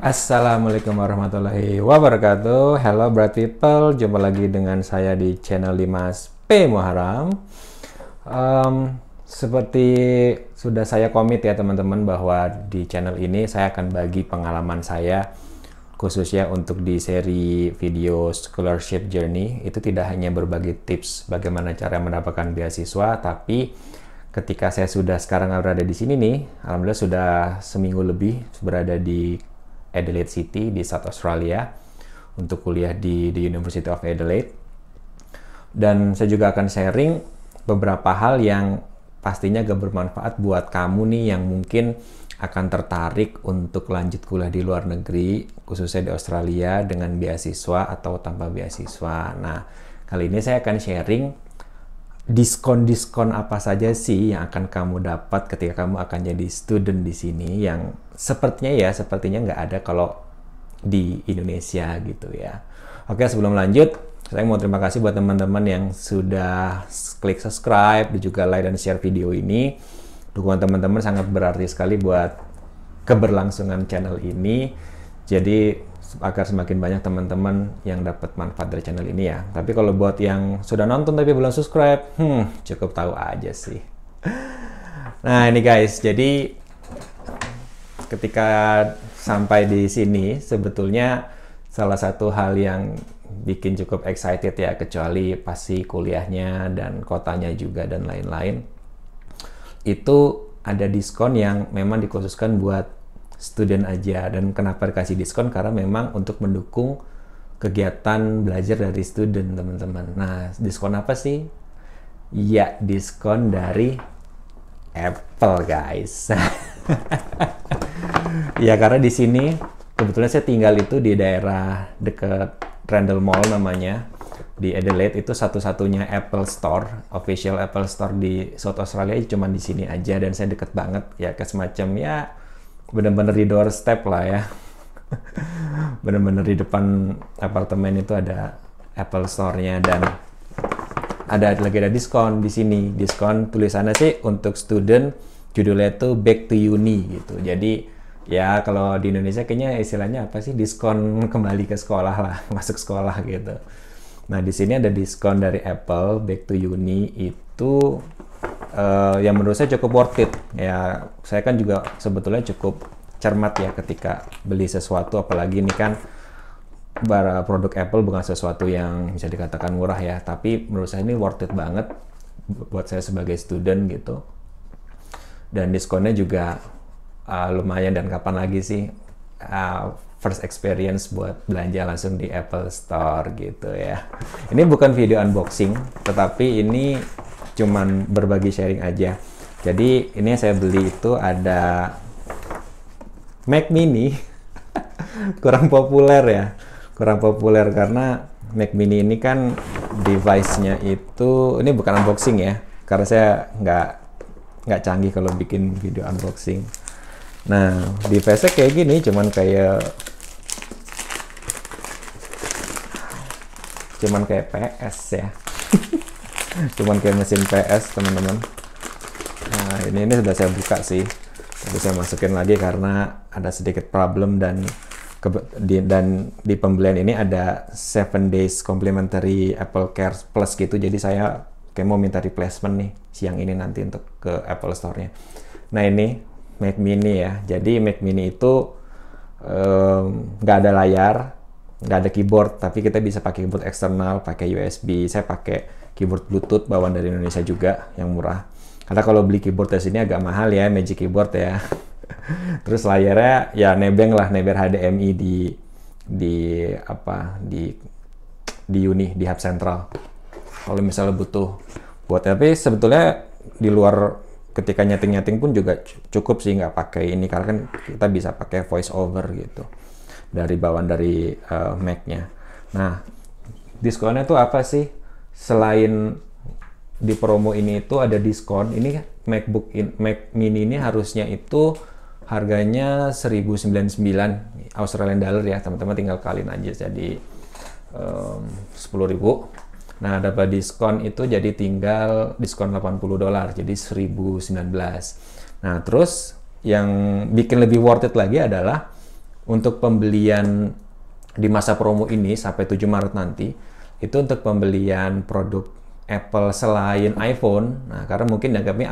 Assalamualaikum warahmatullahi wabarakatuh Hello Bright People Jumpa lagi dengan saya di channel Dimas P. Muharam um, Seperti sudah saya komit ya teman-teman Bahwa di channel ini saya akan bagi pengalaman saya Khususnya untuk di seri video Scholarship Journey Itu tidak hanya berbagi tips bagaimana cara mendapatkan beasiswa Tapi ketika saya sudah sekarang berada di sini nih, alhamdulillah sudah seminggu lebih berada di Adelaide City di South Australia untuk kuliah di the University of Adelaide. Dan saya juga akan sharing beberapa hal yang pastinya gak bermanfaat buat kamu nih yang mungkin akan tertarik untuk lanjut kuliah di luar negeri, khususnya di Australia dengan beasiswa atau tanpa beasiswa. Nah, kali ini saya akan sharing diskon-diskon apa saja sih yang akan kamu dapat ketika kamu akan jadi student di sini yang sepertinya ya sepertinya nggak ada kalau di Indonesia gitu ya. Oke sebelum lanjut saya mau terima kasih buat teman-teman yang sudah klik subscribe dan juga like dan share video ini. Dukungan teman-teman sangat berarti sekali buat keberlangsungan channel ini. Jadi agar semakin banyak teman-teman yang dapat manfaat dari channel ini ya. Tapi kalau buat yang sudah nonton tapi belum subscribe, hmm, cukup tahu aja sih. Nah ini guys, jadi ketika sampai di sini sebetulnya salah satu hal yang bikin cukup excited ya, kecuali pasti kuliahnya dan kotanya juga dan lain-lain. Itu ada diskon yang memang dikhususkan buat student aja dan kenapa dikasih diskon karena memang untuk mendukung kegiatan belajar dari student teman-teman nah diskon apa sih ya diskon dari Apple guys ya karena di sini kebetulan saya tinggal itu di daerah deket Randall Mall namanya di Adelaide itu satu-satunya Apple Store, official Apple Store di South Australia cuma di sini aja dan saya deket banget ya ke semacam ya bener-bener di doorstep lah ya bener-bener di depan apartemen itu ada Apple Store-nya dan ada lagi ada diskon di sini diskon tulisannya sih untuk student judulnya itu back to uni gitu jadi ya kalau di Indonesia kayaknya istilahnya apa sih diskon kembali ke sekolah lah masuk sekolah gitu nah di sini ada diskon dari Apple back to uni itu uh, yang menurut saya cukup worth it ya saya kan juga sebetulnya cukup cermat ya ketika beli sesuatu apalagi ini kan bara eh, produk Apple bukan sesuatu yang bisa dikatakan murah ya tapi menurut saya ini worth it banget buat saya sebagai student gitu dan diskonnya juga uh, lumayan dan kapan lagi sih uh, first experience buat belanja langsung di Apple Store gitu ya ini bukan video unboxing tetapi ini cuman berbagi sharing aja jadi ini saya beli itu ada Mac Mini kurang populer ya kurang populer karena Mac Mini ini kan device-nya itu ini bukan unboxing ya karena saya nggak nggak canggih kalau bikin video unboxing nah device-nya kayak gini cuman kayak cuman kayak PS ya cuman kayak mesin PS teman-teman nah ini ini sudah saya buka sih tapi saya masukin lagi karena ada sedikit problem dan ke, di, dan di pembelian ini ada seven days complimentary Apple Care Plus gitu jadi saya kayak mau minta replacement nih siang ini nanti untuk ke Apple Store-nya nah ini Mac Mini ya jadi Mac Mini itu nggak um, ada layar nggak ada keyboard tapi kita bisa pakai keyboard eksternal pakai USB saya pakai keyboard Bluetooth bawaan dari Indonesia juga yang murah. Karena kalau beli keyboard tes ini agak mahal ya, Magic Keyboard ya. Terus layarnya ya nebeng lah, neber HDMI di di apa di di Uni di Hub Central. Kalau misalnya butuh buat tapi sebetulnya di luar ketika nyeting-nyeting pun juga cukup sih nggak pakai ini karena kan kita bisa pakai voice over gitu dari bawaan dari uh, Mac-nya. Nah, diskonnya tuh apa sih? selain di promo ini itu ada diskon. Ini MacBook in, Mac Mini ini harusnya itu harganya 1099 Australian dollar ya teman-teman tinggal kalin aja jadi um, 10.000 nah dapat diskon itu jadi tinggal diskon 80 dolar jadi 1019 nah terus yang bikin lebih worth it lagi adalah untuk pembelian di masa promo ini sampai 7 Maret nanti itu untuk pembelian produk Apple selain iPhone. Nah, karena mungkin dianggapnya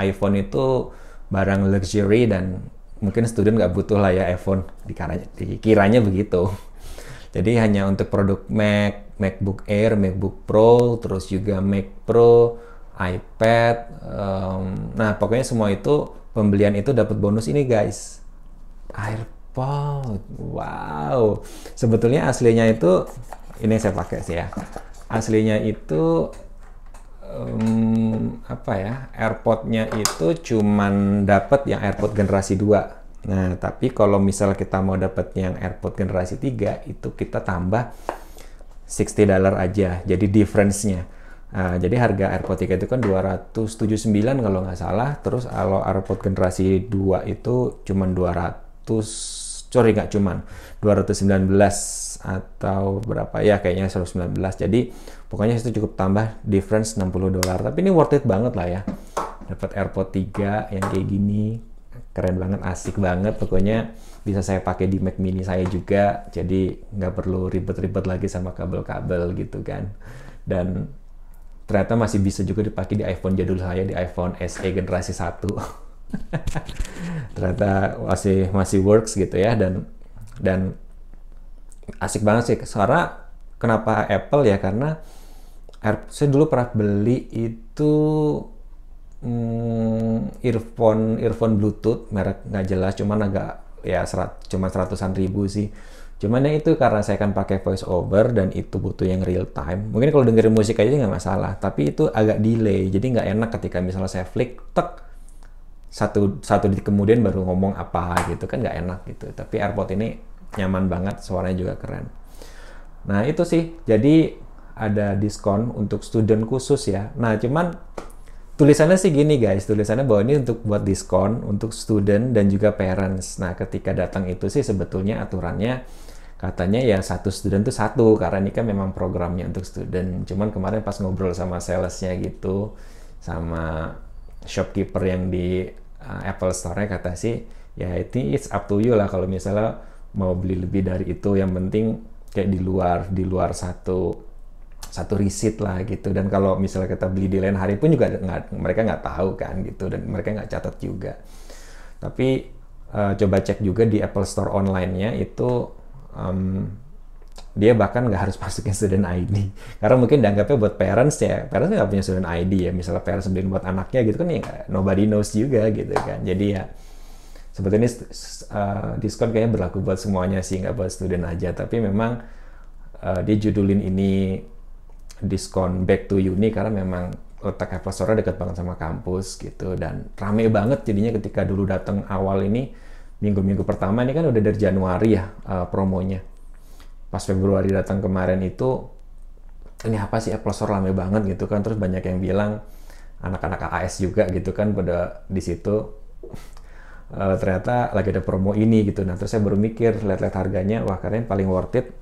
iPhone itu barang luxury dan mungkin student nggak butuh lah ya iPhone dikiranya, dikiranya begitu. Jadi hanya untuk produk Mac, MacBook Air, MacBook Pro, terus juga Mac Pro, iPad. Um, nah, pokoknya semua itu pembelian itu dapat bonus ini guys. AirPod, wow. Sebetulnya aslinya itu ini saya pakai sih ya aslinya itu um, apa ya airpodnya itu cuman dapat yang airpod generasi 2 nah tapi kalau misalnya kita mau dapat yang airpod generasi 3 itu kita tambah 60 dollar aja jadi difference-nya Nah, jadi harga AirPod 3 itu kan 279 kalau nggak salah. Terus kalau AirPod generasi 2 itu cuma 200 sorry nggak cuman 219 atau berapa ya kayaknya 119 jadi pokoknya itu cukup tambah difference 60 dolar tapi ini worth it banget lah ya dapat AirPod 3 yang kayak gini keren banget asik banget pokoknya bisa saya pakai di Mac mini saya juga jadi nggak perlu ribet-ribet lagi sama kabel-kabel gitu kan dan ternyata masih bisa juga dipakai di iPhone jadul saya di iPhone SE generasi 1 ternyata masih masih works gitu ya dan dan asik banget sih suara kenapa Apple ya karena Air, saya dulu pernah beli itu hmm, earphone earphone Bluetooth merek nggak jelas cuman agak ya serat, cuma seratusan ribu sih cuman yang itu karena saya kan pakai voice over dan itu butuh yang real time mungkin kalau dengerin musik aja nggak masalah tapi itu agak delay jadi nggak enak ketika misalnya saya flick tek satu satu detik kemudian baru ngomong apa gitu kan nggak enak gitu tapi airport ini nyaman banget suaranya juga keren nah itu sih jadi ada diskon untuk student khusus ya nah cuman tulisannya sih gini guys tulisannya bahwa ini untuk buat diskon untuk student dan juga parents nah ketika datang itu sih sebetulnya aturannya katanya ya satu student tuh satu karena ini kan memang programnya untuk student cuman kemarin pas ngobrol sama salesnya gitu sama shopkeeper yang di uh, Apple Store-nya kata sih ya itu it's up to you lah kalau misalnya mau beli lebih dari itu yang penting kayak di luar di luar satu satu riset lah gitu dan kalau misalnya kita beli di lain hari pun juga gak, mereka nggak tahu kan gitu dan mereka nggak catat juga tapi uh, coba cek juga di Apple Store online-nya itu um, dia bahkan nggak harus masukin student ID karena mungkin dianggapnya buat parents ya parents nggak punya student ID ya misalnya parents sendiri buat anaknya gitu kan ya nobody knows juga gitu kan jadi ya sebetulnya uh, diskon kayaknya berlaku buat semuanya sih nggak buat student aja tapi memang uh, dia judulin ini diskon back to uni karena memang letak Apple Store dekat banget sama kampus gitu dan rame banget jadinya ketika dulu datang awal ini minggu-minggu pertama ini kan udah dari Januari ya uh, promonya pas Februari datang kemarin itu ini apa sih Apple Store banget gitu kan terus banyak yang bilang anak-anak AS juga gitu kan pada di situ e, ternyata lagi ada promo ini gitu nah terus saya baru mikir lihat-lihat harganya wah karena paling worth it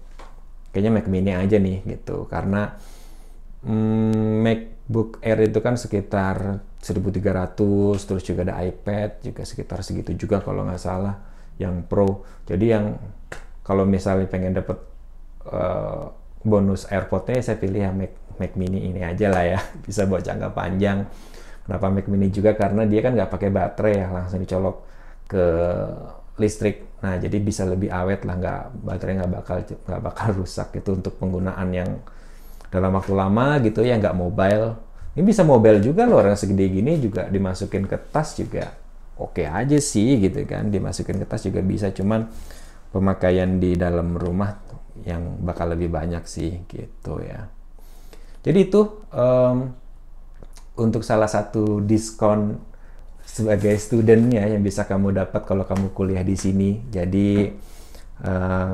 kayaknya Mac Mini aja nih gitu karena mm, MacBook Air itu kan sekitar 1300 terus juga ada iPad juga sekitar segitu juga kalau nggak salah yang Pro jadi yang kalau misalnya pengen dapet Eh, bonus airpodnya ya saya pilih yang Mac, Mac Mini ini aja lah ya bisa buat jangka panjang kenapa Mac Mini juga karena dia kan nggak pakai baterai ya langsung dicolok ke listrik nah jadi bisa lebih awet lah nggak baterai nggak bakal nggak bakal rusak itu untuk penggunaan yang dalam waktu lama gitu ya nggak mobile ini bisa mobile juga loh orang segede gini juga dimasukin ke tas juga oke okay aja sih gitu kan dimasukin ke tas juga bisa cuman pemakaian di dalam rumah yang bakal lebih banyak sih gitu ya. Jadi itu um, untuk salah satu diskon sebagai student ya yang bisa kamu dapat kalau kamu kuliah di sini. Jadi uh,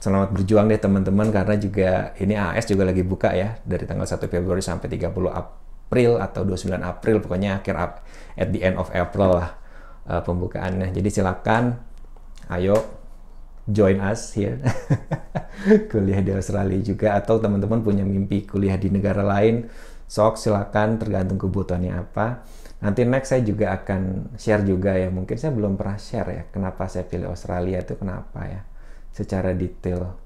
selamat berjuang deh teman-teman karena juga ini AS juga lagi buka ya dari tanggal 1 Februari sampai 30 April atau 29 April pokoknya akhir at the end of April lah uh, pembukaannya. Jadi silakan ayo join us here kuliah di Australia juga atau teman-teman punya mimpi kuliah di negara lain sok silakan tergantung kebutuhannya apa nanti next saya juga akan share juga ya mungkin saya belum pernah share ya kenapa saya pilih Australia itu kenapa ya secara detail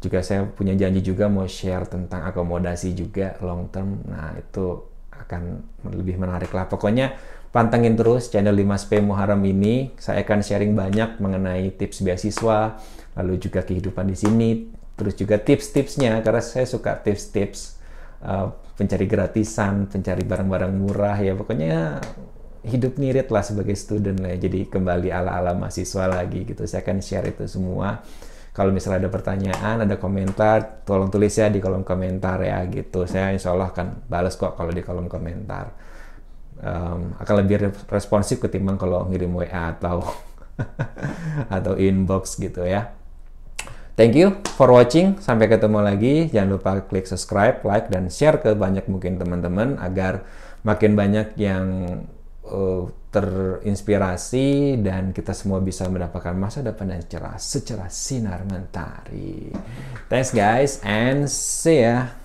juga saya punya janji juga mau share tentang akomodasi juga long term nah itu akan lebih menarik lah. Pokoknya pantengin terus channel 5SP Muharram ini. Saya akan sharing banyak mengenai tips beasiswa, lalu juga kehidupan di sini, terus juga tips-tipsnya karena saya suka tips-tips uh, pencari gratisan, pencari barang-barang murah ya. Pokoknya hidup ngirit lah sebagai student lah. Ya. Jadi kembali ala-ala mahasiswa lagi gitu. Saya akan share itu semua. Kalau misalnya ada pertanyaan, ada komentar, tolong tulis ya di kolom komentar ya gitu. Saya insya Allah akan balas kok kalau di kolom komentar. Um, akan lebih responsif ketimbang kalau ngirim WA atau atau inbox gitu ya. Thank you for watching. Sampai ketemu lagi. Jangan lupa klik subscribe, like, dan share ke banyak mungkin teman-teman agar makin banyak yang uh, terinspirasi dan kita semua bisa mendapatkan masa depan yang cerah secara sinar mentari. Thanks guys and see ya.